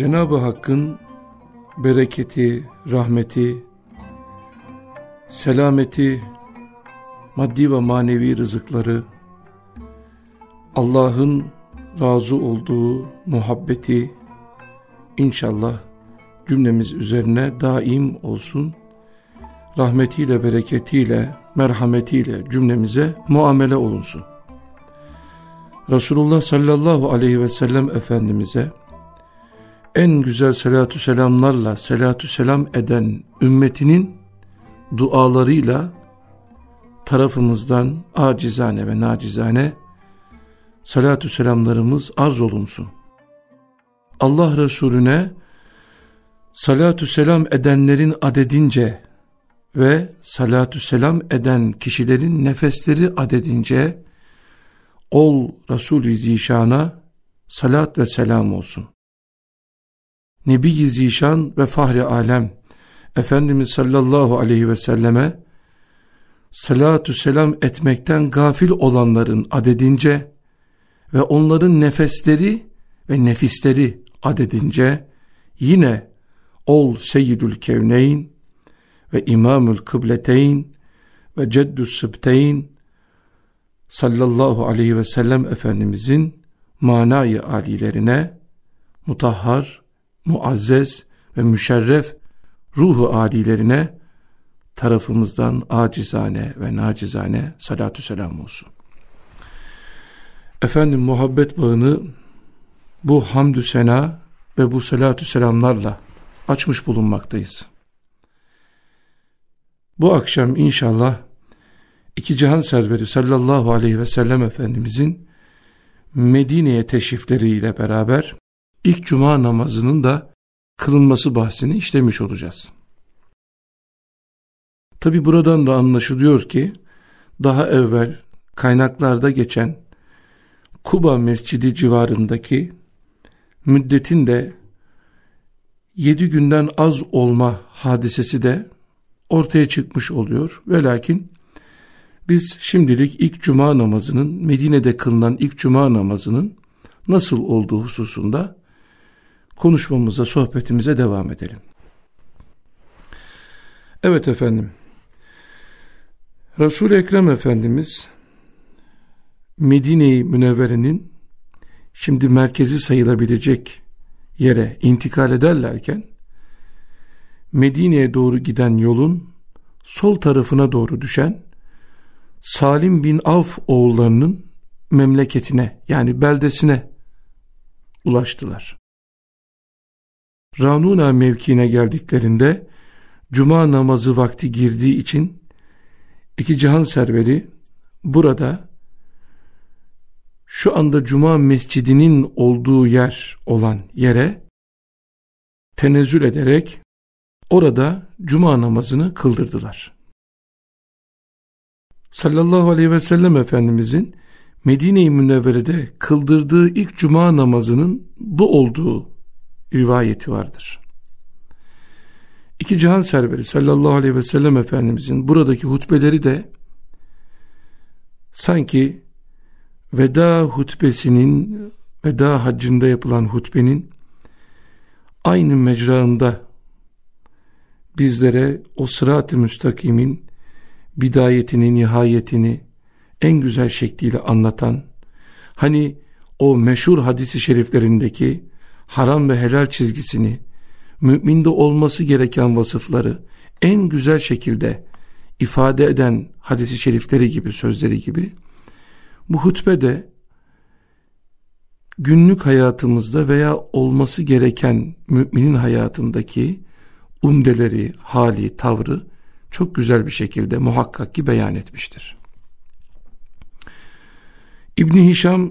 Cenab-ı Hakk'ın bereketi, rahmeti, selameti, maddi ve manevi rızıkları, Allah'ın razı olduğu muhabbeti inşallah cümlemiz üzerine daim olsun. Rahmetiyle, bereketiyle, merhametiyle cümlemize muamele olunsun. Resulullah sallallahu aleyhi ve sellem Efendimiz'e en güzel selatü selamlarla selatü selam eden ümmetinin dualarıyla tarafımızdan acizane ve nacizane salatü selamlarımız arz olunsun. Allah Resulüne salatü selam edenlerin adedince ve salatü selam eden kişilerin nefesleri adedince ol Resul-i Zişan'a salat ve selam olsun. Nebi-i ve Fahri Alem Efendimiz sallallahu aleyhi ve selleme salatü selam etmekten gafil olanların adedince ve onların nefesleri ve nefisleri adedince yine ol seyyidül kevneyn ve İmamül kıbleteyn ve ceddü sıbteyn sallallahu aleyhi ve sellem Efendimizin manayı alilerine mutahhar muazzez ve müşerref ruhu adilerine tarafımızdan acizane ve nacizane salatü selam olsun. Efendim muhabbet bağını bu hamdü sena ve bu salatü selamlarla açmış bulunmaktayız. Bu akşam inşallah iki cihan serveri sallallahu aleyhi ve sellem efendimizin Medine'ye teşrifleriyle beraber ilk cuma namazının da kılınması bahsini işlemiş olacağız. Tabi buradan da anlaşılıyor ki daha evvel kaynaklarda geçen Kuba Mescidi civarındaki müddetin de yedi günden az olma hadisesi de ortaya çıkmış oluyor. Ve lakin biz şimdilik ilk cuma namazının Medine'de kılınan ilk cuma namazının nasıl olduğu hususunda konuşmamıza, sohbetimize devam edelim. Evet efendim. Resul Ekrem Efendimiz Medine-i Münevvere'nin şimdi merkezi sayılabilecek yere intikal ederlerken Medine'ye doğru giden yolun sol tarafına doğru düşen Salim bin Avf oğullarının memleketine yani beldesine ulaştılar. Ranuna mevkiine geldiklerinde cuma namazı vakti girdiği için iki cihan serveri burada şu anda cuma mescidinin olduğu yer olan yere tenezzül ederek orada cuma namazını kıldırdılar. Sallallahu aleyhi ve sellem Efendimizin Medine-i Münevvere'de kıldırdığı ilk cuma namazının bu olduğu rivayeti vardır. İki cihan serveri sallallahu aleyhi ve sellem Efendimizin buradaki hutbeleri de sanki veda hutbesinin veda haccında yapılan hutbenin aynı mecraında bizlere o sırat-ı müstakimin bidayetini, nihayetini en güzel şekliyle anlatan hani o meşhur hadisi şeriflerindeki haram ve helal çizgisini, müminde olması gereken vasıfları en güzel şekilde ifade eden hadisi şerifleri gibi, sözleri gibi bu hutbe de günlük hayatımızda veya olması gereken müminin hayatındaki umdeleri, hali, tavrı çok güzel bir şekilde muhakkak ki beyan etmiştir. İbni Hişam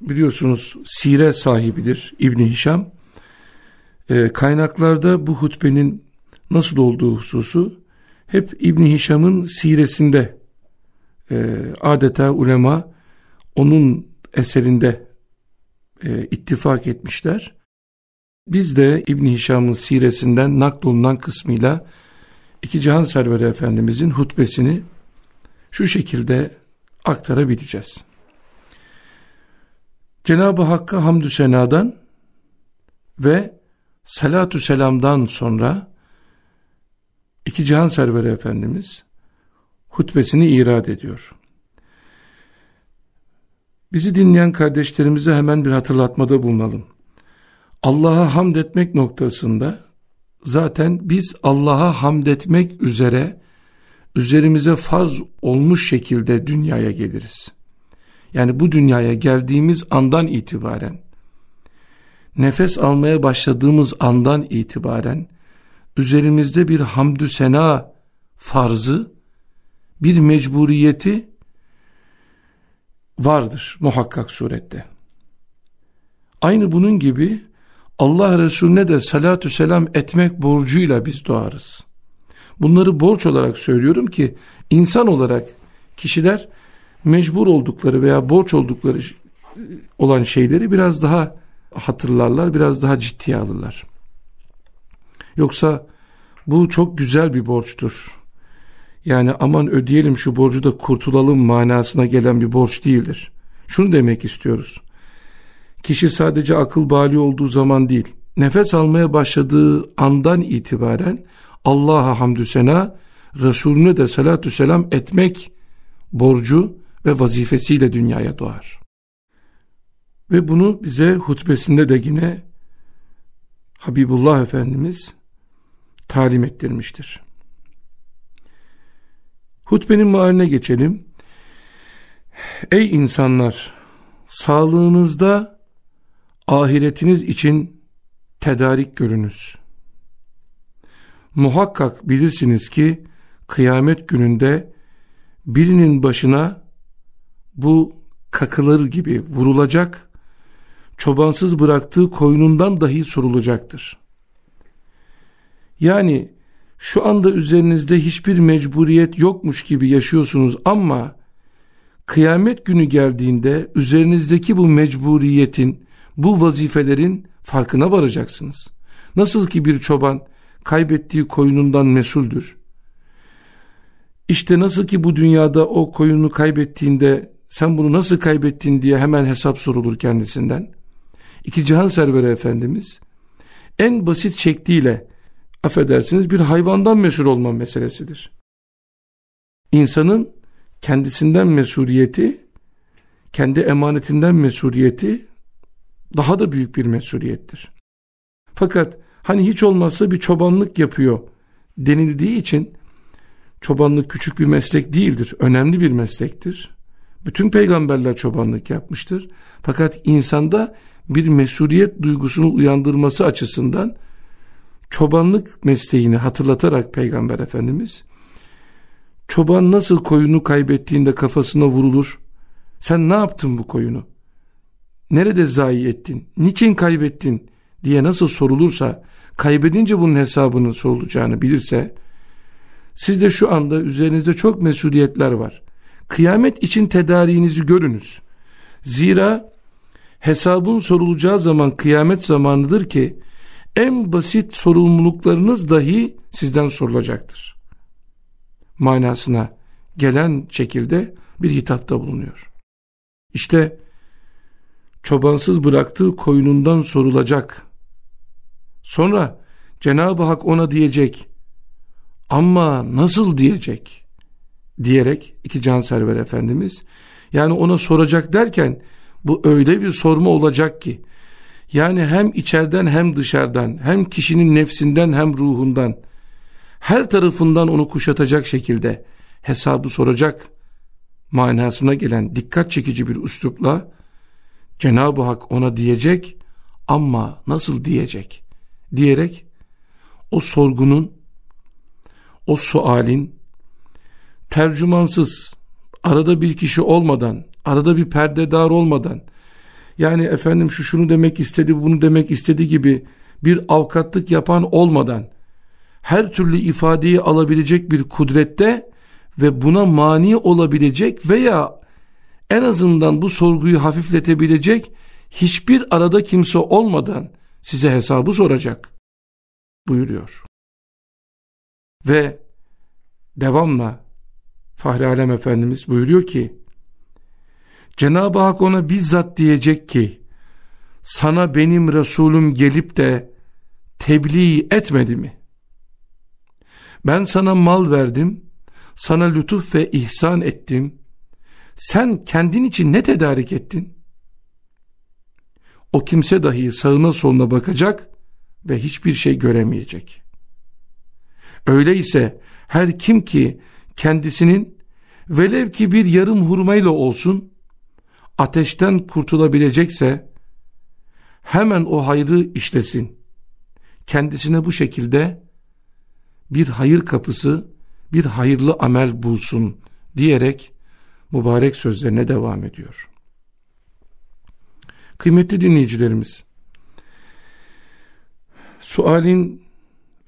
biliyorsunuz sire sahibidir İbni Hişam. E, kaynaklarda bu hutbenin nasıl olduğu hususu hep İbni Hişam'ın siresinde e, adeta ulema onun eserinde e, ittifak etmişler. Biz de İbni Hişam'ın siresinden naklolunan kısmıyla iki Cihan Serveri Efendimizin hutbesini şu şekilde aktarabileceğiz. Cenab-ı Hakk'a hamdü senadan ve salatu selamdan sonra iki cihan serveri efendimiz hutbesini irad ediyor. Bizi dinleyen kardeşlerimize hemen bir hatırlatmada bulunalım. Allah'a hamd etmek noktasında zaten biz Allah'a hamd etmek üzere üzerimize farz olmuş şekilde dünyaya geliriz yani bu dünyaya geldiğimiz andan itibaren nefes almaya başladığımız andan itibaren üzerimizde bir hamdü sena farzı bir mecburiyeti vardır muhakkak surette. Aynı bunun gibi Allah Resulüne de salatü selam etmek borcuyla biz doğarız. Bunları borç olarak söylüyorum ki insan olarak kişiler mecbur oldukları veya borç oldukları olan şeyleri biraz daha hatırlarlar, biraz daha ciddiye alırlar. Yoksa bu çok güzel bir borçtur. Yani aman ödeyelim şu borcu da kurtulalım manasına gelen bir borç değildir. Şunu demek istiyoruz. Kişi sadece akıl bali olduğu zaman değil, nefes almaya başladığı andan itibaren Allah'a hamdü sena, Resulüne de salatü selam etmek borcu ve vazifesiyle dünyaya doğar. Ve bunu bize hutbesinde de yine Habibullah Efendimiz talim ettirmiştir. Hutbenin mealine geçelim. Ey insanlar, sağlığınızda ahiretiniz için tedarik görünüz. Muhakkak bilirsiniz ki kıyamet gününde birinin başına bu kakılır gibi vurulacak, çobansız bıraktığı koyunundan dahi sorulacaktır. Yani şu anda üzerinizde hiçbir mecburiyet yokmuş gibi yaşıyorsunuz ama kıyamet günü geldiğinde üzerinizdeki bu mecburiyetin, bu vazifelerin farkına varacaksınız. Nasıl ki bir çoban kaybettiği koyunundan mesuldür. İşte nasıl ki bu dünyada o koyunu kaybettiğinde sen bunu nasıl kaybettin diye hemen hesap sorulur kendisinden. İki cihan serveri efendimiz en basit şekliyle affedersiniz bir hayvandan mesul olma meselesidir. İnsanın kendisinden mesuliyeti, kendi emanetinden mesuliyeti daha da büyük bir mesuliyettir. Fakat hani hiç olmazsa bir çobanlık yapıyor denildiği için çobanlık küçük bir meslek değildir, önemli bir meslektir. Bütün peygamberler çobanlık yapmıştır. Fakat insanda bir mesuliyet duygusunu uyandırması açısından çobanlık mesleğini hatırlatarak Peygamber Efendimiz çoban nasıl koyunu kaybettiğinde kafasına vurulur sen ne yaptın bu koyunu nerede zayi ettin niçin kaybettin diye nasıl sorulursa kaybedince bunun hesabının sorulacağını bilirse sizde şu anda üzerinizde çok mesuliyetler var kıyamet için tedariğinizi görünüz. Zira hesabın sorulacağı zaman kıyamet zamanıdır ki en basit sorumluluklarınız dahi sizden sorulacaktır. Manasına gelen şekilde bir hitapta bulunuyor. İşte çobansız bıraktığı koyunundan sorulacak. Sonra Cenab-ı Hak ona diyecek. Ama nasıl diyecek? diyerek iki cansever efendimiz yani ona soracak derken bu öyle bir sorma olacak ki yani hem içeriden hem dışarıdan hem kişinin nefsinden hem ruhundan her tarafından onu kuşatacak şekilde hesabı soracak manasına gelen dikkat çekici bir üslupla Cenab-ı Hak ona diyecek ama nasıl diyecek diyerek o sorgunun o sualin tercümansız, arada bir kişi olmadan, arada bir perdedar olmadan, yani efendim şu şunu demek istedi, bunu demek istedi gibi bir avukatlık yapan olmadan, her türlü ifadeyi alabilecek bir kudrette ve buna mani olabilecek veya en azından bu sorguyu hafifletebilecek hiçbir arada kimse olmadan size hesabı soracak buyuruyor. Ve devamla Fahri Alem Efendimiz buyuruyor ki Cenab-ı Hak ona bizzat diyecek ki sana benim Resulüm gelip de tebliğ etmedi mi? Ben sana mal verdim, sana lütuf ve ihsan ettim. Sen kendin için ne tedarik ettin? O kimse dahi sağına soluna bakacak ve hiçbir şey göremeyecek. Öyleyse her kim ki kendisinin velev ki bir yarım hurmayla olsun ateşten kurtulabilecekse hemen o hayrı işlesin. Kendisine bu şekilde bir hayır kapısı, bir hayırlı amel bulsun diyerek mübarek sözlerine devam ediyor. Kıymetli dinleyicilerimiz, sualin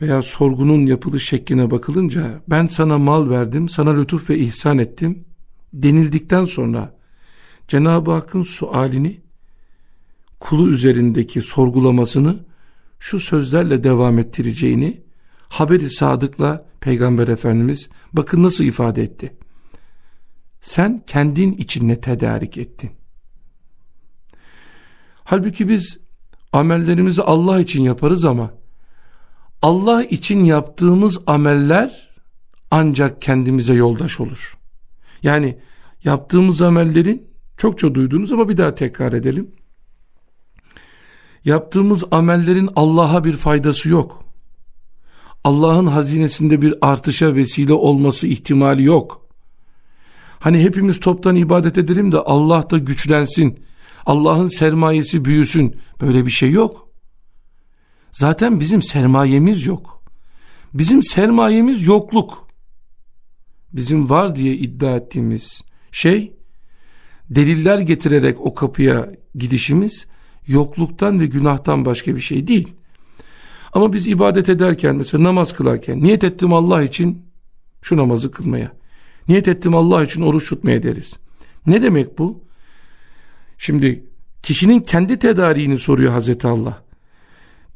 veya sorgunun yapılış şekline bakılınca ben sana mal verdim, sana lütuf ve ihsan ettim denildikten sonra Cenab-ı Hakk'ın sualini kulu üzerindeki sorgulamasını şu sözlerle devam ettireceğini haberi sadıkla Peygamber Efendimiz bakın nasıl ifade etti. Sen kendin içinde tedarik ettin. Halbuki biz amellerimizi Allah için yaparız ama Allah için yaptığımız ameller ancak kendimize yoldaş olur. Yani yaptığımız amellerin çokça duydunuz ama bir daha tekrar edelim. Yaptığımız amellerin Allah'a bir faydası yok. Allah'ın hazinesinde bir artışa vesile olması ihtimali yok. Hani hepimiz toptan ibadet edelim de Allah da güçlensin. Allah'ın sermayesi büyüsün. Böyle bir şey yok. Zaten bizim sermayemiz yok. Bizim sermayemiz yokluk. Bizim var diye iddia ettiğimiz şey deliller getirerek o kapıya gidişimiz yokluktan ve günahtan başka bir şey değil. Ama biz ibadet ederken mesela namaz kılarken niyet ettim Allah için şu namazı kılmaya. Niyet ettim Allah için oruç tutmaya deriz. Ne demek bu? Şimdi kişinin kendi tedariğini soruyor Hazreti Allah.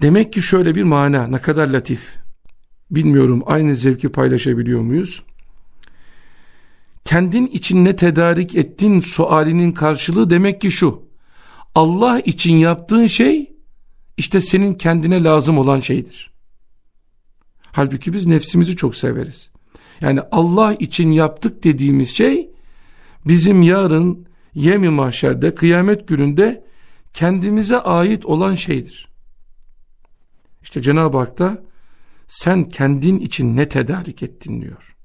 Demek ki şöyle bir mana ne kadar latif. Bilmiyorum aynı zevki paylaşabiliyor muyuz? Kendin için ne tedarik ettin sualinin karşılığı demek ki şu. Allah için yaptığın şey işte senin kendine lazım olan şeydir. Halbuki biz nefsimizi çok severiz. Yani Allah için yaptık dediğimiz şey bizim yarın yemi mahşerde kıyamet gününde kendimize ait olan şeydir. İşte Cenab-ı Hak da sen kendin için ne tedarik ettin diyor.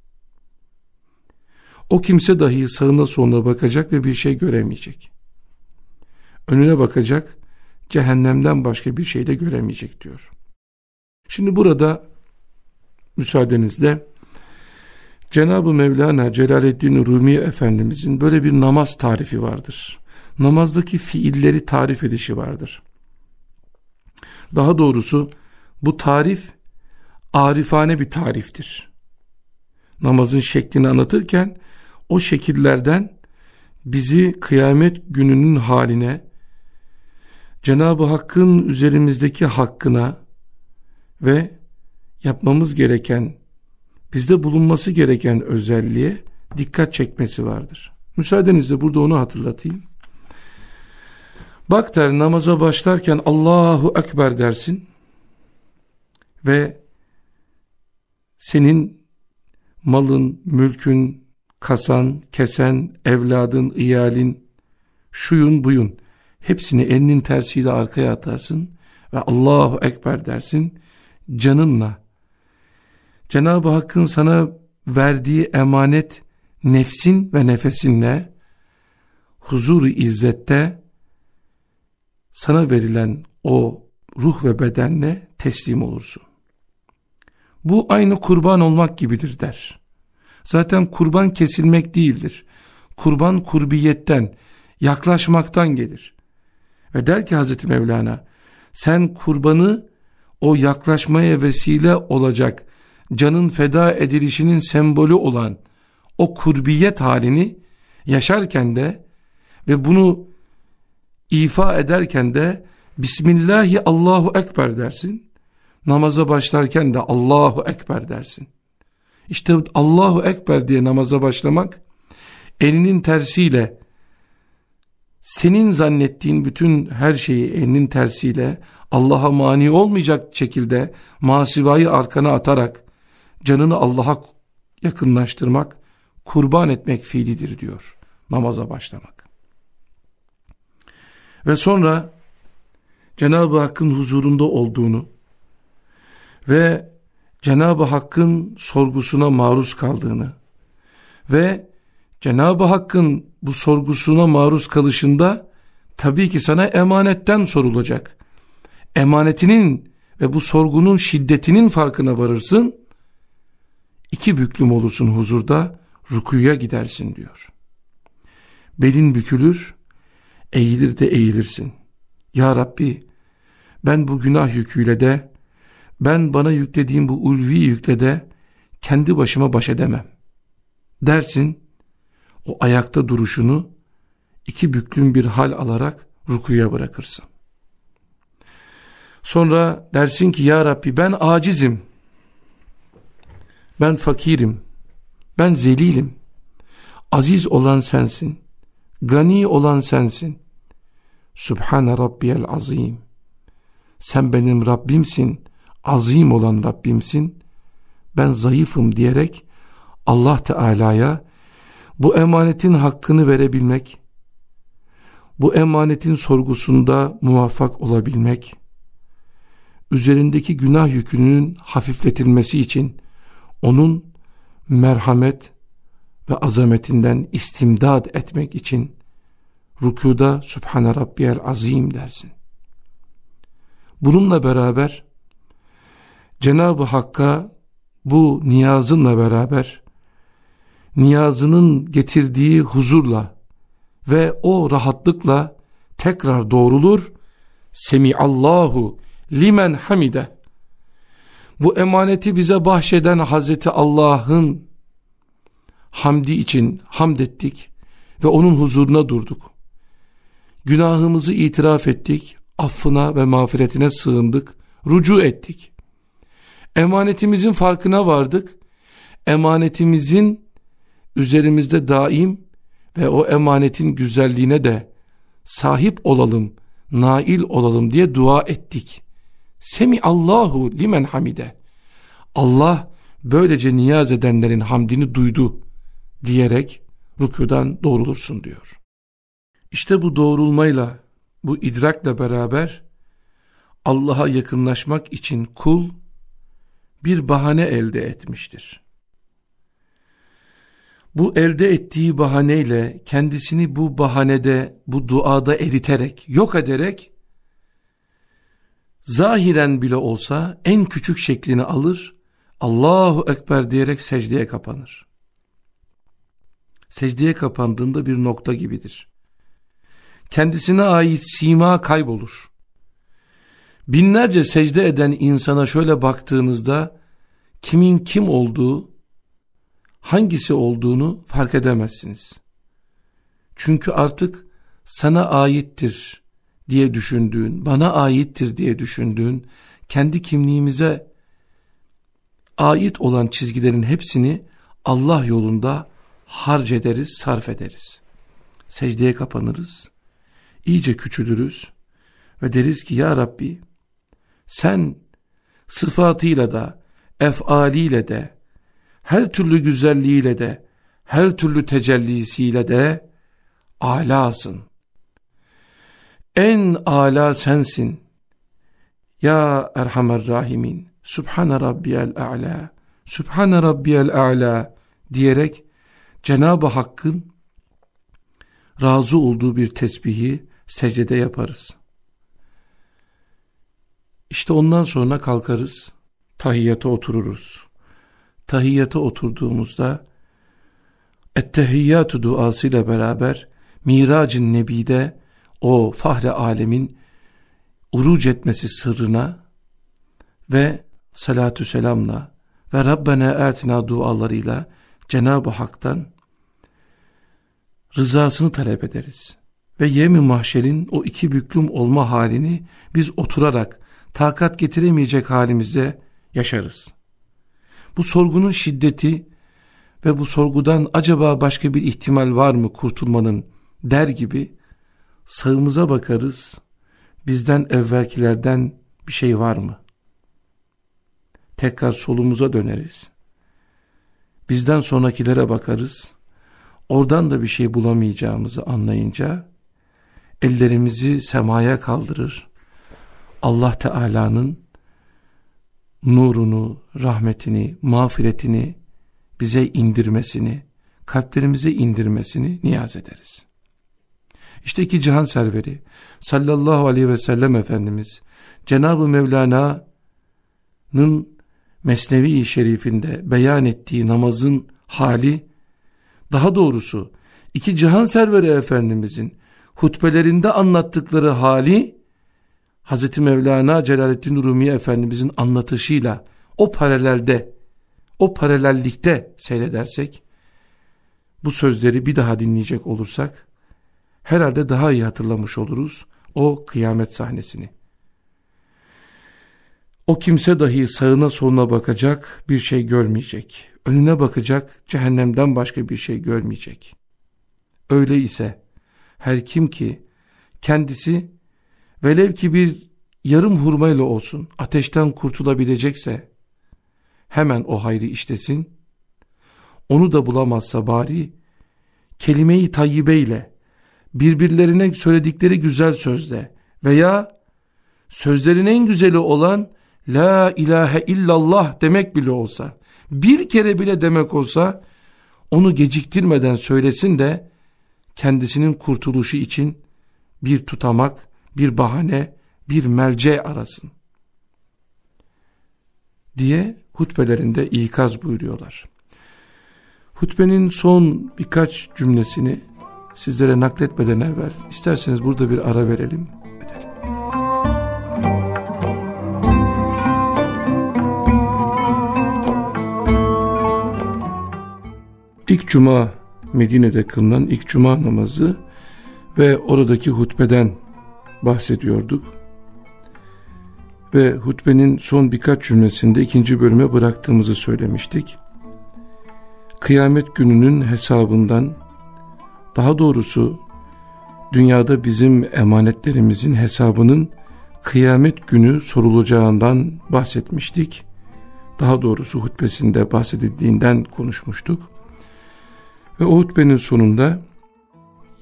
O kimse dahi sağına soluna bakacak ve bir şey göremeyecek. Önüne bakacak, cehennemden başka bir şey de göremeyecek diyor. Şimdi burada müsaadenizle Cenab-ı Mevlana Celaleddin Rumi Efendimizin böyle bir namaz tarifi vardır. Namazdaki fiilleri tarif edişi vardır. Daha doğrusu bu tarif arifane bir tariftir. Namazın şeklini anlatırken o şekillerden bizi kıyamet gününün haline, Cenab-ı Hakk'ın üzerimizdeki hakkına ve yapmamız gereken, bizde bulunması gereken özelliğe dikkat çekmesi vardır. Müsaadenizle burada onu hatırlatayım. Bak der namaza başlarken Allahu Ekber dersin ve senin malın, mülkün, kasan, kesen, evladın, iyalin, şuyun buyun hepsini elinin tersiyle arkaya atarsın ve Allahu Ekber dersin canınla. Cenab-ı Hakk'ın sana verdiği emanet nefsin ve nefesinle huzur-u izzette sana verilen o ruh ve bedenle teslim olursun. Bu aynı kurban olmak gibidir der. Zaten kurban kesilmek değildir. Kurban kurbiyetten, yaklaşmaktan gelir. Ve der ki Hazreti Mevlana, sen kurbanı o yaklaşmaya vesile olacak, canın feda edilişinin sembolü olan o kurbiyet halini yaşarken de ve bunu ifa ederken de Bismillahi Allahu Ekber dersin. Namaza başlarken de Allahu Ekber dersin. İşte Allahu Ekber diye namaza başlamak elinin tersiyle senin zannettiğin bütün her şeyi elinin tersiyle Allah'a mani olmayacak şekilde masivayı arkana atarak canını Allah'a yakınlaştırmak, kurban etmek fiilidir diyor namaza başlamak. Ve sonra Cenab-ı Hakk'ın huzurunda olduğunu ve Cenab-ı Hakk'ın sorgusuna maruz kaldığını ve Cenab-ı Hakk'ın bu sorgusuna maruz kalışında tabii ki sana emanetten sorulacak. Emanetinin ve bu sorgunun şiddetinin farkına varırsın. İki büklüm olursun huzurda, rukuya gidersin diyor. Belin bükülür, eğilir de eğilirsin. Ya Rabbi ben bu günah yüküyle de ben bana yüklediğim bu ulvi yükle de kendi başıma baş edemem. Dersin o ayakta duruşunu iki büklüm bir hal alarak rukuya bırakırsın. Sonra dersin ki ya Rabbi ben acizim. Ben fakirim. Ben zelilim. Aziz olan sensin. Gani olan sensin. Sübhane Rabbiyel Azim. Sen benim Rabbimsin azim olan Rabbimsin ben zayıfım diyerek Allah Teala'ya bu emanetin hakkını verebilmek bu emanetin sorgusunda muvaffak olabilmek üzerindeki günah yükünün hafifletilmesi için onun merhamet ve azametinden istimdad etmek için rükuda Sübhane Rabbiyel Azim dersin. Bununla beraber Cenab-ı Hakk'a bu niyazınla beraber niyazının getirdiği huzurla ve o rahatlıkla tekrar doğrulur Semi Allahu limen hamide bu emaneti bize bahşeden Hazreti Allah'ın hamdi için hamd ettik ve onun huzuruna durduk günahımızı itiraf ettik affına ve mağfiretine sığındık rucu ettik Emanetimizin farkına vardık. Emanetimizin üzerimizde daim ve o emanetin güzelliğine de sahip olalım, nail olalım diye dua ettik. Semi Allahu limen hamide. Allah böylece niyaz edenlerin hamdini duydu diyerek rükudan doğrulursun diyor. İşte bu doğrulmayla, bu idrakla beraber Allah'a yakınlaşmak için kul bir bahane elde etmiştir. Bu elde ettiği bahaneyle kendisini bu bahanede, bu duada eriterek, yok ederek zahiren bile olsa en küçük şeklini alır, Allahu Ekber diyerek secdeye kapanır. Secdeye kapandığında bir nokta gibidir. Kendisine ait sima kaybolur binlerce secde eden insana şöyle baktığınızda kimin kim olduğu, hangisi olduğunu fark edemezsiniz. Çünkü artık sana aittir diye düşündüğün, bana aittir diye düşündüğün, kendi kimliğimize ait olan çizgilerin hepsini Allah yolunda harc ederiz, sarf ederiz. Secdeye kapanırız, iyice küçülürüz ve deriz ki Ya Rabbi sen sıfatıyla da, efaliyle de, her türlü güzelliğiyle de, her türlü tecellisiyle de alasın. En ala sensin. Ya Erhamer Rahimin, Sübhane Rabbiyel A'la, Sübhane Rabbiyel A'la diyerek Cenab-ı Hakk'ın razı olduğu bir tesbihi secdede yaparız. İşte ondan sonra kalkarız, tahiyyata otururuz. Tahiyyata oturduğumuzda Ettehiyyatü duasıyla beraber Miracın Nebi'de o fahre alemin uruc etmesi sırrına ve salatü selamla ve Rabbena etina dualarıyla Cenab-ı Hak'tan rızasını talep ederiz. Ve yemi mahşerin o iki büklüm olma halini biz oturarak takat getiremeyecek halimize yaşarız. Bu sorgunun şiddeti ve bu sorgudan acaba başka bir ihtimal var mı kurtulmanın der gibi sağımıza bakarız. Bizden evvelkilerden bir şey var mı? Tekrar solumuza döneriz. Bizden sonrakilere bakarız. Oradan da bir şey bulamayacağımızı anlayınca ellerimizi semaya kaldırır. Allah Teala'nın nurunu, rahmetini, mağfiretini bize indirmesini, kalplerimize indirmesini niyaz ederiz. İşte iki cihan serveri sallallahu aleyhi ve sellem Efendimiz Cenab-ı Mevlana'nın Mesnevi Şerifinde beyan ettiği namazın hali daha doğrusu iki cihan serveri Efendimizin hutbelerinde anlattıkları hali Hz. Mevlana Celaleddin Rumi Efendimizin anlatışıyla o paralelde, o paralellikte seyredersek, bu sözleri bir daha dinleyecek olursak, herhalde daha iyi hatırlamış oluruz o kıyamet sahnesini. O kimse dahi sağına soluna bakacak bir şey görmeyecek. Önüne bakacak cehennemden başka bir şey görmeyecek. Öyle ise her kim ki kendisi velev ki bir yarım hurmayla olsun ateşten kurtulabilecekse hemen o hayrı işlesin. Onu da bulamazsa bari kelimeyi tayyibe birbirlerine söyledikleri güzel sözle veya sözlerin en güzeli olan La ilahe illallah demek bile olsa bir kere bile demek olsa onu geciktirmeden söylesin de kendisinin kurtuluşu için bir tutamak bir bahane, bir melce arasın diye hutbelerinde ikaz buyuruyorlar. Hutbenin son birkaç cümlesini sizlere nakletmeden evvel isterseniz burada bir ara verelim. İlk cuma Medine'de kılınan ilk cuma namazı ve oradaki hutbeden bahsediyorduk. Ve hutbenin son birkaç cümlesinde ikinci bölüme bıraktığımızı söylemiştik. Kıyamet gününün hesabından, daha doğrusu dünyada bizim emanetlerimizin hesabının kıyamet günü sorulacağından bahsetmiştik. Daha doğrusu hutbesinde bahsedildiğinden konuşmuştuk. Ve o hutbenin sonunda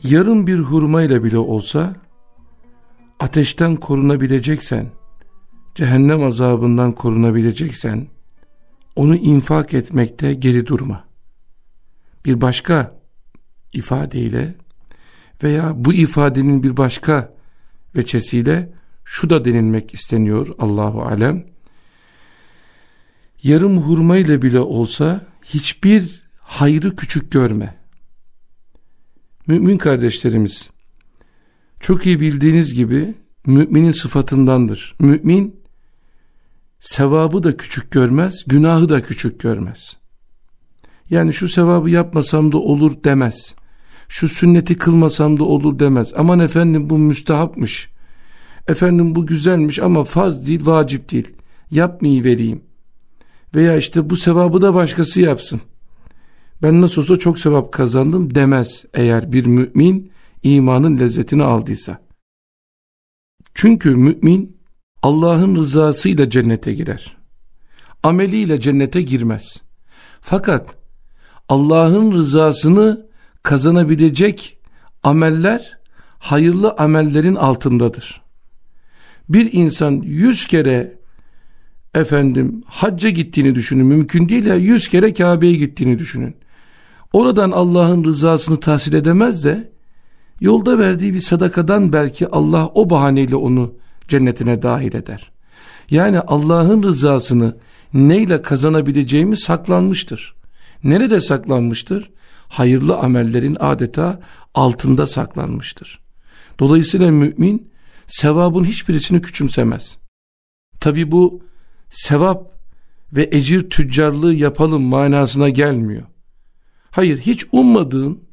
yarım bir hurmayla bile olsa ateşten korunabileceksen, cehennem azabından korunabileceksen, onu infak etmekte geri durma. Bir başka ifadeyle veya bu ifadenin bir başka veçesiyle şu da denilmek isteniyor Allahu alem. Yarım hurma ile bile olsa hiçbir hayrı küçük görme. Mümin kardeşlerimiz çok iyi bildiğiniz gibi müminin sıfatındandır. Mümin sevabı da küçük görmez, günahı da küçük görmez. Yani şu sevabı yapmasam da olur demez. Şu sünneti kılmasam da olur demez. Aman efendim bu müstehapmış. Efendim bu güzelmiş ama farz değil, vacip değil. Yapmayı vereyim. Veya işte bu sevabı da başkası yapsın. Ben nasıl olsa çok sevap kazandım demez eğer bir mümin imanın lezzetini aldıysa. Çünkü mümin Allah'ın rızasıyla cennete girer. Ameliyle cennete girmez. Fakat Allah'ın rızasını kazanabilecek ameller hayırlı amellerin altındadır. Bir insan yüz kere efendim hacca gittiğini düşünün mümkün değil ya yüz kere Kabe'ye gittiğini düşünün. Oradan Allah'ın rızasını tahsil edemez de Yolda verdiği bir sadakadan belki Allah o bahaneyle onu cennetine dahil eder. Yani Allah'ın rızasını neyle kazanabileceğimi saklanmıştır. Nerede saklanmıştır? Hayırlı amellerin adeta altında saklanmıştır. Dolayısıyla mümin sevabın hiçbirisini küçümsemez. Tabi bu sevap ve ecir tüccarlığı yapalım manasına gelmiyor. Hayır hiç ummadığın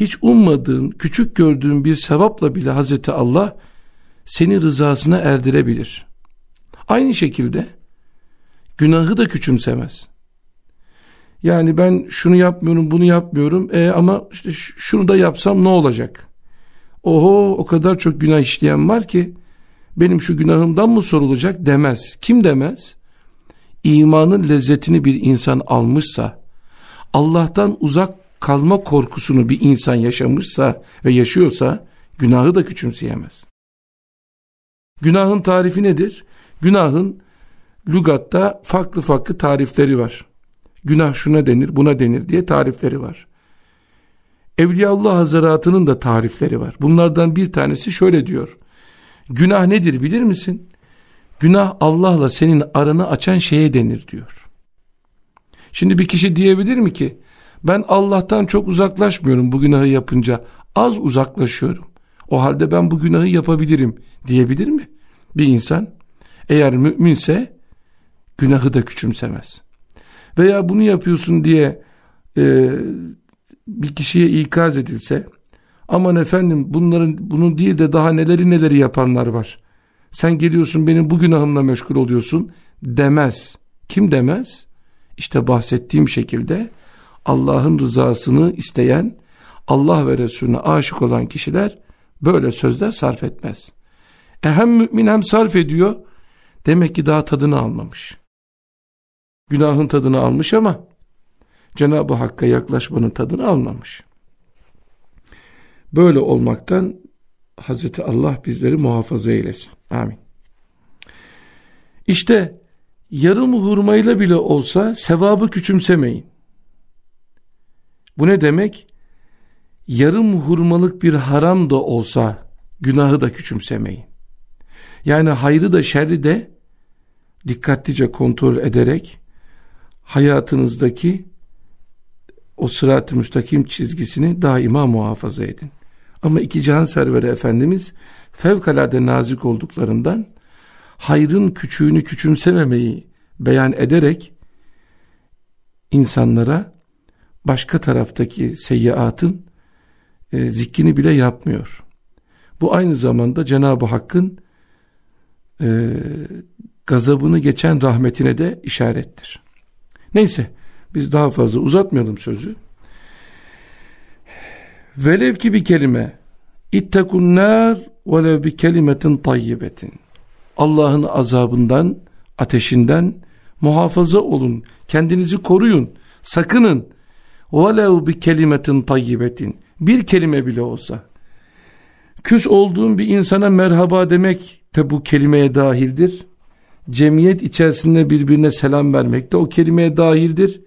hiç ummadığın, küçük gördüğün bir sevapla bile Hazreti Allah seni rızasına erdirebilir. Aynı şekilde günahı da küçümsemez. Yani ben şunu yapmıyorum, bunu yapmıyorum e, ama işte şunu da yapsam ne olacak? Oho o kadar çok günah işleyen var ki benim şu günahımdan mı sorulacak demez. Kim demez? İmanın lezzetini bir insan almışsa Allah'tan uzak kalma korkusunu bir insan yaşamışsa ve yaşıyorsa günahı da küçümseyemez. Günahın tarifi nedir? Günahın lügatta farklı farklı tarifleri var. Günah şuna denir, buna denir diye tarifleri var. Evliyaullah Hazaratı'nın da tarifleri var. Bunlardan bir tanesi şöyle diyor. Günah nedir bilir misin? Günah Allah'la senin aranı açan şeye denir diyor. Şimdi bir kişi diyebilir mi ki ben Allah'tan çok uzaklaşmıyorum bu günahı yapınca. Az uzaklaşıyorum. O halde ben bu günahı yapabilirim diyebilir mi? Bir insan eğer müminse günahı da küçümsemez. Veya bunu yapıyorsun diye e, bir kişiye ikaz edilse aman efendim bunların bunun değil de daha neleri neleri yapanlar var. Sen geliyorsun benim bu günahımla meşgul oluyorsun demez. Kim demez? İşte bahsettiğim şekilde Allah'ın rızasını isteyen, Allah ve Resulüne aşık olan kişiler böyle sözler sarf etmez. E hem mümin hem sarf ediyor. Demek ki daha tadını almamış. Günahın tadını almış ama Cenab-ı Hakk'a yaklaşmanın tadını almamış. Böyle olmaktan Hazreti Allah bizleri muhafaza eylesin. Amin. İşte yarım hurmayla bile olsa sevabı küçümsemeyin. Bu ne demek? Yarım hurmalık bir haram da olsa günahı da küçümsemeyin. Yani hayrı da şerri de dikkatlice kontrol ederek hayatınızdaki o sırat-ı müstakim çizgisini daima muhafaza edin. Ama iki can serveri Efendimiz fevkalade nazik olduklarından hayrın küçüğünü küçümsememeyi beyan ederek insanlara başka taraftaki seyyiatın e, zikkini bile yapmıyor. Bu aynı zamanda Cenab-ı Hakk'ın e, gazabını geçen rahmetine de işarettir. Neyse biz daha fazla uzatmayalım sözü. Velev ki bir kelime ittekun nar velev bir kelimetin tayyibetin Allah'ın azabından ateşinden muhafaza olun kendinizi koruyun sakının velev bir kelimetin tayyibetin bir kelime bile olsa küs olduğun bir insana merhaba demek de bu kelimeye dahildir cemiyet içerisinde birbirine selam vermek de o kelimeye dahildir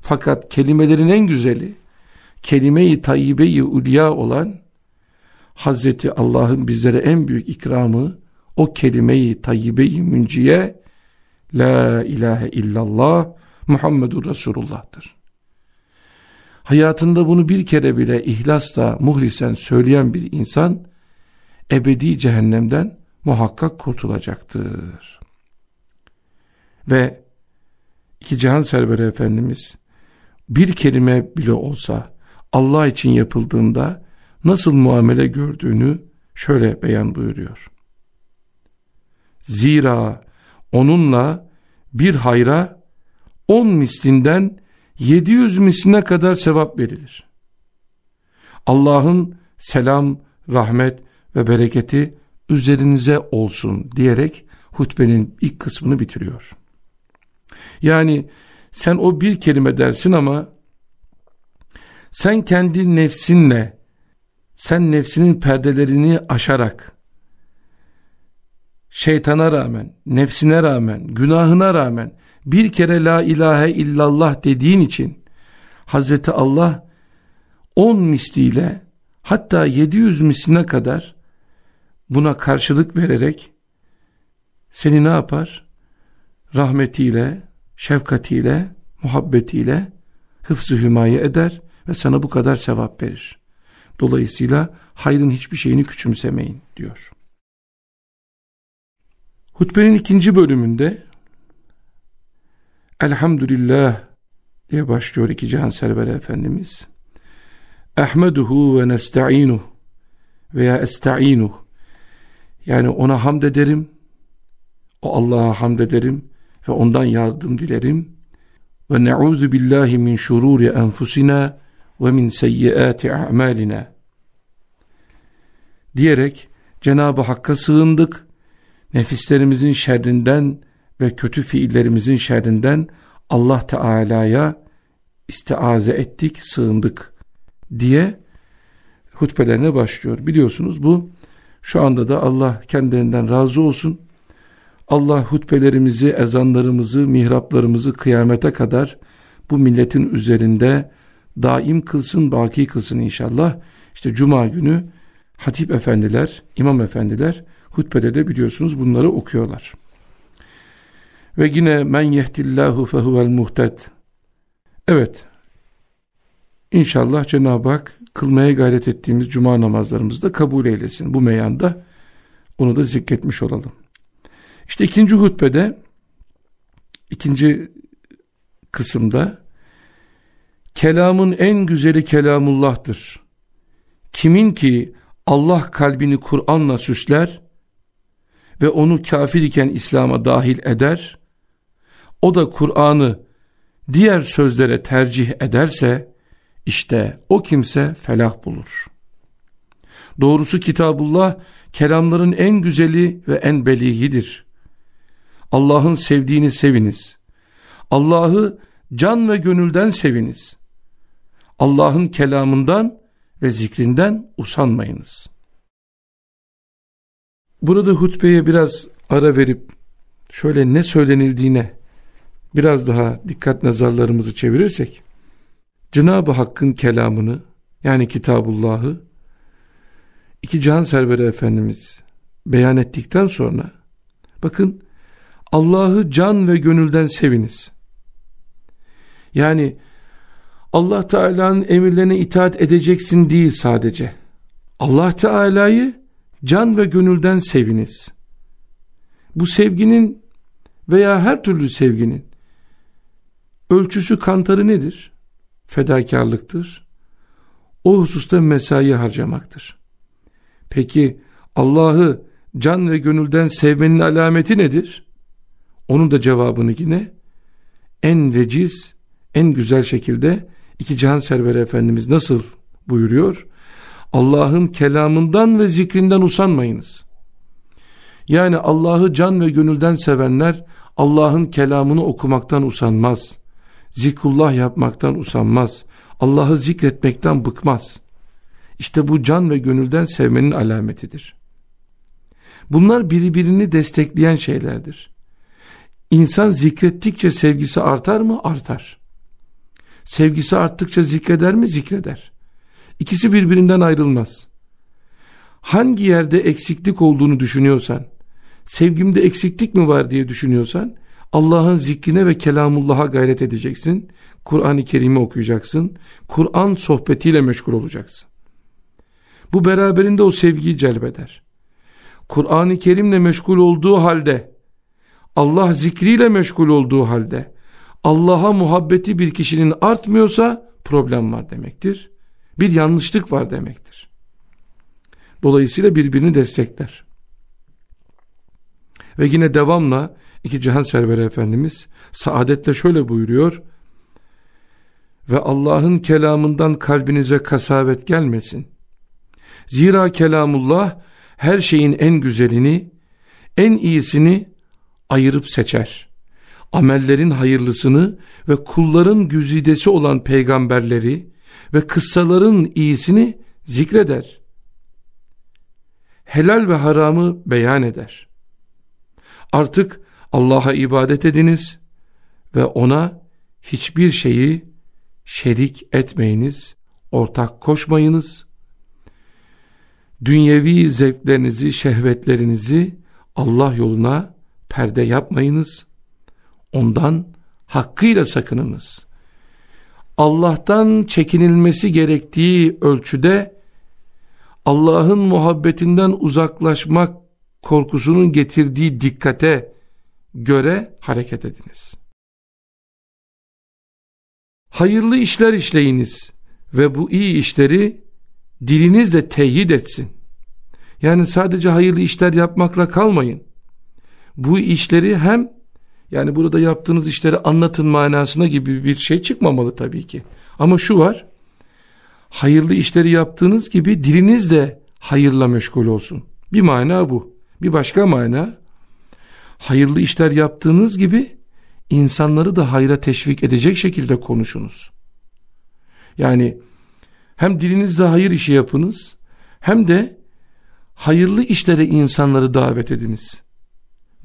fakat kelimelerin en güzeli kelime-i tayyibe-i ulya olan Hazreti Allah'ın bizlere en büyük ikramı o kelimeyi tayyibe-i münciye La ilahe illallah Muhammedur Resulullah'tır hayatında bunu bir kere bile ihlasla, muhlisen söyleyen bir insan, ebedi cehennemden muhakkak kurtulacaktır. Ve iki cihan serveri Efendimiz, bir kelime bile olsa Allah için yapıldığında nasıl muamele gördüğünü şöyle beyan buyuruyor. Zira onunla bir hayra on mislinden 700 misline kadar sevap verilir. Allah'ın selam, rahmet ve bereketi üzerinize olsun diyerek hutbenin ilk kısmını bitiriyor. Yani sen o bir kelime dersin ama sen kendi nefsinle sen nefsinin perdelerini aşarak şeytana rağmen, nefsine rağmen, günahına rağmen bir kere la ilahe illallah dediğin için Hazreti Allah on misliyle hatta yedi yüz misline kadar buna karşılık vererek seni ne yapar? Rahmetiyle, şefkatiyle, muhabbetiyle hıfzı hümaye eder ve sana bu kadar sevap verir. Dolayısıyla hayrın hiçbir şeyini küçümsemeyin diyor. Hutbenin ikinci bölümünde Elhamdülillah diye başlıyor iki cihan serveri Efendimiz. Ehmeduhu ve nesta'inuh veya esta'inu. yani ona hamd ederim o Allah'a hamd ederim ve ondan yardım dilerim ve ne'udhu billahi min şururi enfusina ve min seyyiati a'malina diyerek Cenab-ı Hakk'a sığındık nefislerimizin şerrinden ve kötü fiillerimizin şerrinden Allah Teala'ya istiaze ettik, sığındık diye hutbelerine başlıyor. Biliyorsunuz bu şu anda da Allah kendilerinden razı olsun. Allah hutbelerimizi, ezanlarımızı, mihraplarımızı kıyamete kadar bu milletin üzerinde daim kılsın, baki kılsın inşallah. İşte cuma günü hatip efendiler, imam efendiler hutbede de biliyorsunuz bunları okuyorlar. Ve yine men yehdillahu fehuvel muhted. Evet. İnşallah Cenab-ı Hak kılmaya gayret ettiğimiz cuma namazlarımızda kabul eylesin. Bu meyanda onu da zikretmiş olalım. İşte ikinci hutbede ikinci kısımda kelamın en güzeli kelamullah'tır. Kimin ki Allah kalbini Kur'an'la süsler ve onu kafir iken İslam'a dahil eder o da Kur'an'ı diğer sözlere tercih ederse işte o kimse felah bulur. Doğrusu Kitabullah kelamların en güzeli ve en belihidir. Allah'ın sevdiğini seviniz. Allah'ı can ve gönülden seviniz. Allah'ın kelamından ve zikrinden usanmayınız. Burada hutbeye biraz ara verip şöyle ne söylenildiğine biraz daha dikkat nazarlarımızı çevirirsek Cenab-ı Hakk'ın kelamını yani Kitabullah'ı iki can serveri Efendimiz beyan ettikten sonra bakın Allah'ı can ve gönülden seviniz. Yani Allah Teala'nın emirlerine itaat edeceksin değil sadece. Allah Teala'yı can ve gönülden seviniz. Bu sevginin veya her türlü sevginin Ölçüsü kantarı nedir? Fedakarlıktır. O hususta mesai harcamaktır. Peki Allah'ı can ve gönülden sevmenin alameti nedir? Onun da cevabını yine en veciz, en güzel şekilde iki can server Efendimiz nasıl buyuruyor? Allah'ın kelamından ve zikrinden usanmayınız. Yani Allah'ı can ve gönülden sevenler Allah'ın kelamını okumaktan usanmaz. Zikullah yapmaktan usanmaz. Allah'ı zikretmekten bıkmaz. İşte bu can ve gönülden sevmenin alametidir. Bunlar birbirini destekleyen şeylerdir. İnsan zikrettikçe sevgisi artar mı? Artar. Sevgisi arttıkça zikreder mi? Zikreder. İkisi birbirinden ayrılmaz. Hangi yerde eksiklik olduğunu düşünüyorsan, sevgimde eksiklik mi var diye düşünüyorsan, Allah'ın zikrine ve kelamullah'a gayret edeceksin. Kur'an-ı Kerim'i okuyacaksın. Kur'an sohbetiyle meşgul olacaksın. Bu beraberinde o sevgiyi celbeder. Kur'an-ı Kerim'le meşgul olduğu halde, Allah zikriyle meşgul olduğu halde, Allah'a muhabbeti bir kişinin artmıyorsa problem var demektir. Bir yanlışlık var demektir. Dolayısıyla birbirini destekler. Ve yine devamla İki cihan serveri Efendimiz saadetle şöyle buyuruyor ve Allah'ın kelamından kalbinize kasavet gelmesin. Zira kelamullah her şeyin en güzelini, en iyisini ayırıp seçer. Amellerin hayırlısını ve kulların güzidesi olan peygamberleri ve kıssaların iyisini zikreder. Helal ve haramı beyan eder. Artık Allah'a ibadet ediniz ve ona hiçbir şeyi şerik etmeyiniz, ortak koşmayınız. Dünyevi zevklerinizi, şehvetlerinizi Allah yoluna perde yapmayınız. Ondan hakkıyla sakınınız. Allah'tan çekinilmesi gerektiği ölçüde Allah'ın muhabbetinden uzaklaşmak korkusunun getirdiği dikkate göre hareket ediniz. Hayırlı işler işleyiniz ve bu iyi işleri dilinizle teyit etsin. Yani sadece hayırlı işler yapmakla kalmayın. Bu işleri hem yani burada yaptığınız işleri anlatın manasına gibi bir şey çıkmamalı tabii ki. Ama şu var. Hayırlı işleri yaptığınız gibi diliniz de hayırla meşgul olsun. Bir mana bu. Bir başka mana hayırlı işler yaptığınız gibi insanları da hayra teşvik edecek şekilde konuşunuz. Yani hem dilinizle hayır işi yapınız hem de hayırlı işlere insanları davet ediniz.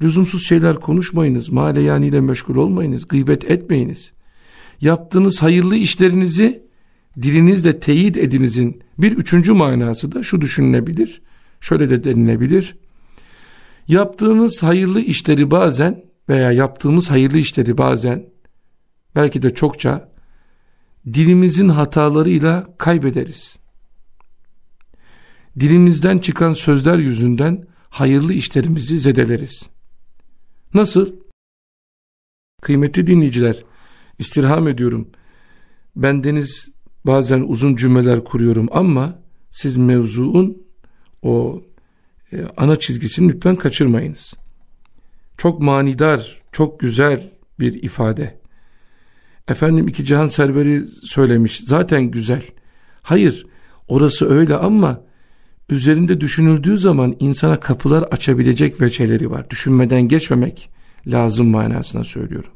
Lüzumsuz şeyler konuşmayınız, maleyaniyle meşgul olmayınız, gıybet etmeyiniz. Yaptığınız hayırlı işlerinizi dilinizle teyit edinizin bir üçüncü manası da şu düşünülebilir, şöyle de denilebilir. Yaptığınız hayırlı işleri bazen veya yaptığımız hayırlı işleri bazen belki de çokça dilimizin hatalarıyla kaybederiz. Dilimizden çıkan sözler yüzünden hayırlı işlerimizi zedeleriz. Nasıl? Kıymetli dinleyiciler, istirham ediyorum. Bendeniz bazen uzun cümleler kuruyorum ama siz mevzuun o ee, ana çizgisini lütfen kaçırmayınız. Çok manidar, çok güzel bir ifade. Efendim iki cihan serveri söylemiş. Zaten güzel. Hayır, orası öyle ama üzerinde düşünüldüğü zaman insana kapılar açabilecek veçeleri var. Düşünmeden geçmemek lazım manasına söylüyorum.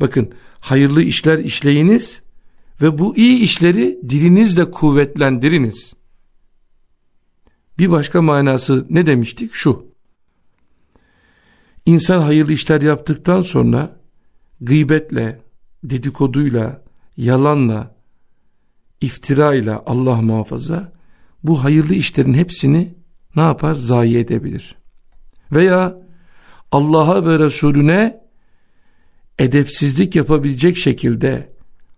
Bakın, hayırlı işler işleyiniz ve bu iyi işleri dilinizle kuvvetlendiriniz. Bir başka manası ne demiştik? Şu. İnsan hayırlı işler yaptıktan sonra gıybetle, dedikoduyla, yalanla, iftirayla Allah muhafaza bu hayırlı işlerin hepsini ne yapar? Zayi edebilir. Veya Allah'a ve Resulüne edepsizlik yapabilecek şekilde,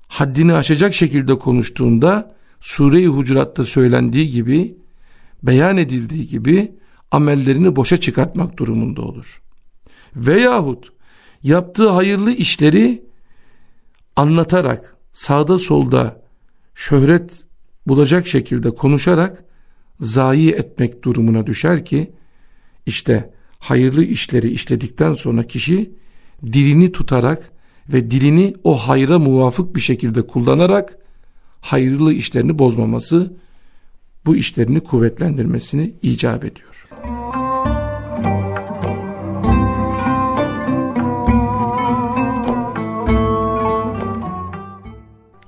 haddini aşacak şekilde konuştuğunda Sure-i Hucurat'ta söylendiği gibi beyan edildiği gibi amellerini boşa çıkartmak durumunda olur. Veyahut yaptığı hayırlı işleri anlatarak sağda solda şöhret bulacak şekilde konuşarak zayi etmek durumuna düşer ki işte hayırlı işleri işledikten sonra kişi dilini tutarak ve dilini o hayra muvafık bir şekilde kullanarak hayırlı işlerini bozmaması bu işlerini kuvvetlendirmesini icap ediyor.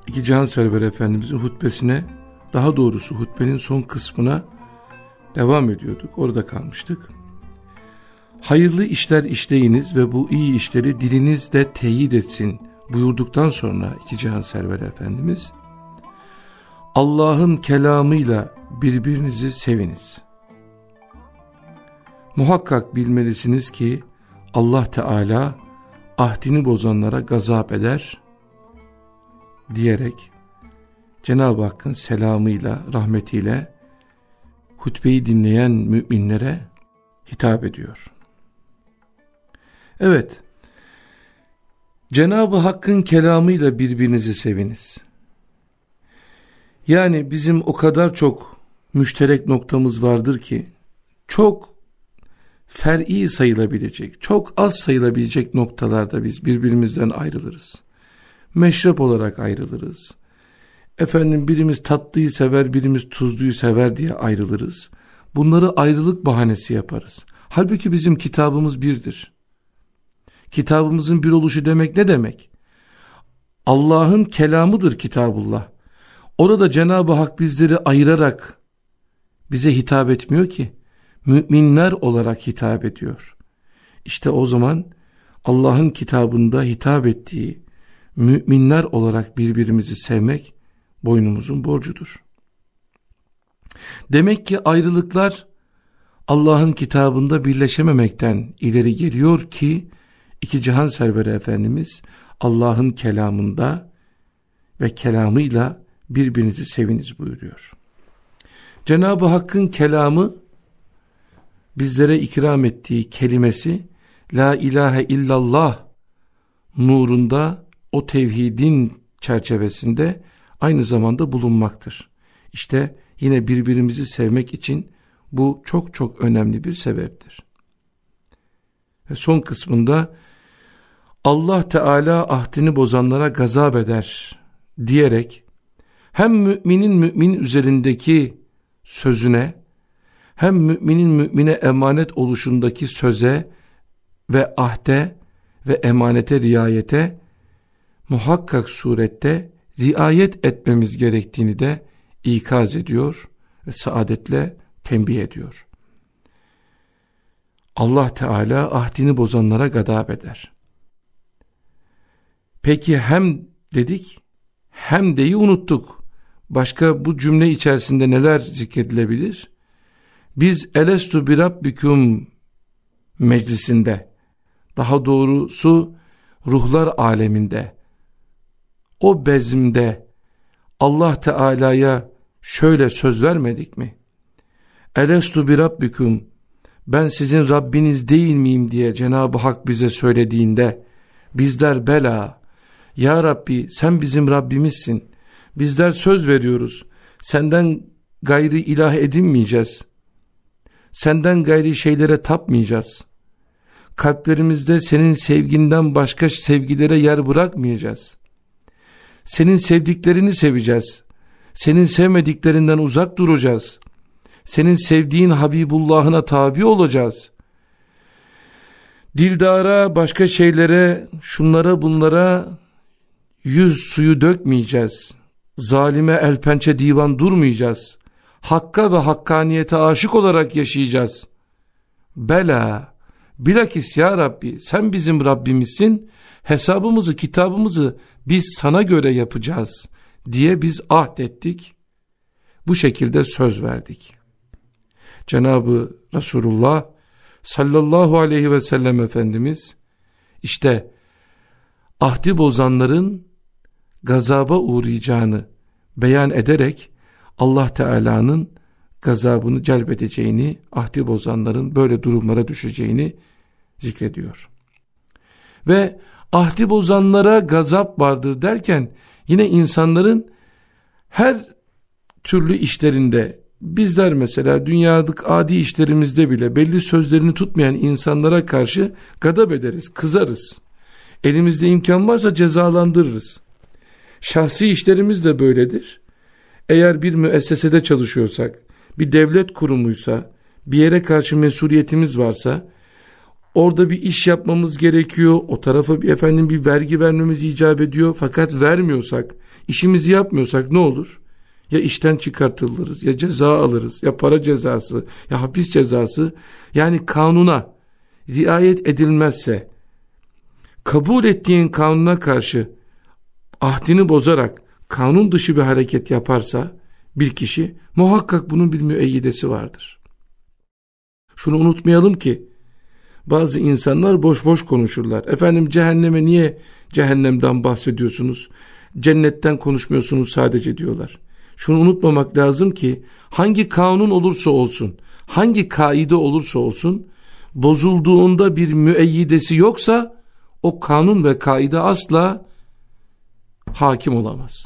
İki Can Cihansever Efendimizin hutbesine daha doğrusu hutbenin son kısmına devam ediyorduk. Orada kalmıştık. Hayırlı işler işleyiniz ve bu iyi işleri dilinizde de teyit etsin buyurduktan sonra iki Can server efendimiz Allah'ın kelamıyla birbirinizi seviniz. Muhakkak bilmelisiniz ki Allah Teala ahdini bozanlara gazap eder diyerek Cenab-ı Hakk'ın selamıyla, rahmetiyle hutbeyi dinleyen müminlere hitap ediyor. Evet, Cenab-ı Hakk'ın kelamıyla birbirinizi seviniz. Yani bizim o kadar çok müşterek noktamız vardır ki çok fer'i sayılabilecek, çok az sayılabilecek noktalarda biz birbirimizden ayrılırız. Meşrep olarak ayrılırız. Efendim birimiz tatlıyı sever, birimiz tuzluyu sever diye ayrılırız. Bunları ayrılık bahanesi yaparız. Halbuki bizim kitabımız birdir. Kitabımızın bir oluşu demek ne demek? Allah'ın kelamıdır kitabullah. Orada Cenab-ı Hak bizleri ayırarak bize hitap etmiyor ki. Müminler olarak hitap ediyor. İşte o zaman Allah'ın kitabında hitap ettiği müminler olarak birbirimizi sevmek boynumuzun borcudur. Demek ki ayrılıklar Allah'ın kitabında birleşememekten ileri geliyor ki iki cihan serveri Efendimiz Allah'ın kelamında ve kelamıyla birbirinizi seviniz buyuruyor. Cenab-ı Hakk'ın kelamı bizlere ikram ettiği kelimesi La ilahe illallah nurunda o tevhidin çerçevesinde aynı zamanda bulunmaktır. İşte yine birbirimizi sevmek için bu çok çok önemli bir sebeptir. Ve son kısmında Allah Teala ahdini bozanlara gazap eder diyerek hem müminin mümin üzerindeki sözüne hem müminin mümine emanet oluşundaki söze ve ahde ve emanete riayete muhakkak surette riayet etmemiz gerektiğini de ikaz ediyor ve saadetle tembih ediyor. Allah Teala ahdini bozanlara gadab eder. Peki hem dedik hem deyi unuttuk. Başka bu cümle içerisinde neler zikredilebilir? Biz elestu bi rabbiküm meclisinde, daha doğrusu ruhlar aleminde, o bezimde Allah Teala'ya şöyle söz vermedik mi? Elestu bi rabbiküm ben sizin Rabbiniz değil miyim diye Cenab-ı Hak bize söylediğinde bizler bela ya Rabbi sen bizim Rabbimizsin bizler söz veriyoruz. Senden gayri ilah edinmeyeceğiz. Senden gayri şeylere tapmayacağız. Kalplerimizde senin sevginden başka sevgilere yer bırakmayacağız. Senin sevdiklerini seveceğiz. Senin sevmediklerinden uzak duracağız. Senin sevdiğin Habibullah'ına tabi olacağız. Dildara, başka şeylere, şunlara bunlara yüz suyu dökmeyeceğiz. Zalime el pençe divan durmayacağız. Hakka ve hakkaniyete aşık olarak yaşayacağız. Bela, bilakis ya Rabbi sen bizim Rabbimizsin. Hesabımızı, kitabımızı biz sana göre yapacağız diye biz ahdettik. Bu şekilde söz verdik. Cenabı Resulullah sallallahu aleyhi ve sellem Efendimiz işte ahdi bozanların gazaba uğrayacağını beyan ederek Allah Teala'nın gazabını celbedeceğini, ahdi bozanların böyle durumlara düşeceğini zikrediyor. Ve ahdi bozanlara gazap vardır derken yine insanların her türlü işlerinde bizler mesela dünyadık adi işlerimizde bile belli sözlerini tutmayan insanlara karşı gadap ederiz, kızarız. Elimizde imkan varsa cezalandırırız. Şahsi işlerimiz de böyledir. Eğer bir müessesede çalışıyorsak, bir devlet kurumuysa, bir yere karşı mesuliyetimiz varsa, orada bir iş yapmamız gerekiyor. O tarafa bir efendim bir vergi vermemiz icap ediyor. Fakat vermiyorsak, işimizi yapmıyorsak ne olur? Ya işten çıkartılırız, ya ceza alırız, ya para cezası, ya hapis cezası. Yani kanuna riayet edilmezse, kabul ettiğin kanuna karşı ahdini bozarak kanun dışı bir hareket yaparsa bir kişi muhakkak bunun bir müeyyidesi vardır. Şunu unutmayalım ki bazı insanlar boş boş konuşurlar. Efendim cehenneme niye cehennemden bahsediyorsunuz? Cennetten konuşmuyorsunuz sadece diyorlar. Şunu unutmamak lazım ki hangi kanun olursa olsun, hangi kaide olursa olsun bozulduğunda bir müeyyidesi yoksa o kanun ve kaide asla hakim olamaz.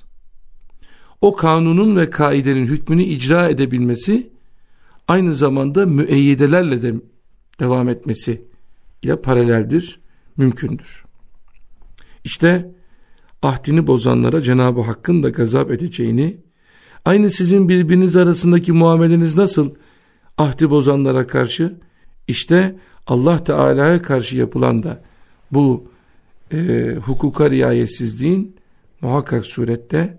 O kanunun ve kaidenin hükmünü icra edebilmesi aynı zamanda müeyyidelerle de devam etmesi ile paraleldir, mümkündür. İşte ahdini bozanlara Cenab-ı Hakk'ın da gazap edeceğini, aynı sizin birbiriniz arasındaki muameleniz nasıl ahdi bozanlara karşı, işte Allah Teala'ya karşı yapılan da bu e, hukuka riayetsizliğin muhakkak surette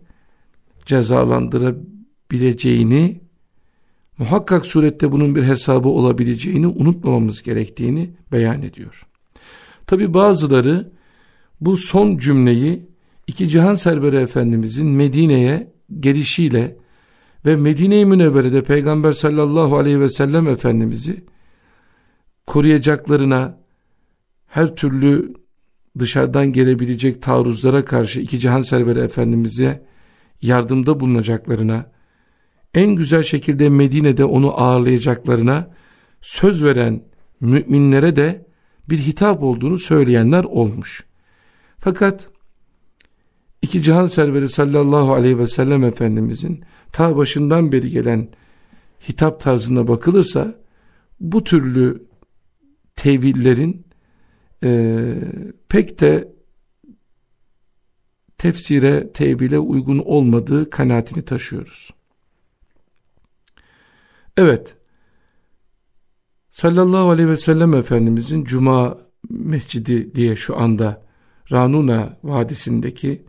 cezalandırabileceğini muhakkak surette bunun bir hesabı olabileceğini unutmamamız gerektiğini beyan ediyor. Tabi bazıları bu son cümleyi iki cihan serveri efendimizin Medine'ye gelişiyle ve Medine-i Münevvere'de Peygamber sallallahu aleyhi ve sellem efendimizi koruyacaklarına her türlü dışarıdan gelebilecek taarruzlara karşı iki cihan serveri efendimize yardımda bulunacaklarına, en güzel şekilde Medine'de onu ağırlayacaklarına söz veren müminlere de bir hitap olduğunu söyleyenler olmuş. Fakat iki cihan serveri sallallahu aleyhi ve sellem efendimizin ta başından beri gelen hitap tarzına bakılırsa bu türlü tevillerin e, pek de tefsire, tevbile uygun olmadığı kanaatini taşıyoruz. Evet, sallallahu aleyhi ve sellem Efendimizin Cuma Mescidi diye şu anda Ranuna Vadisi'ndeki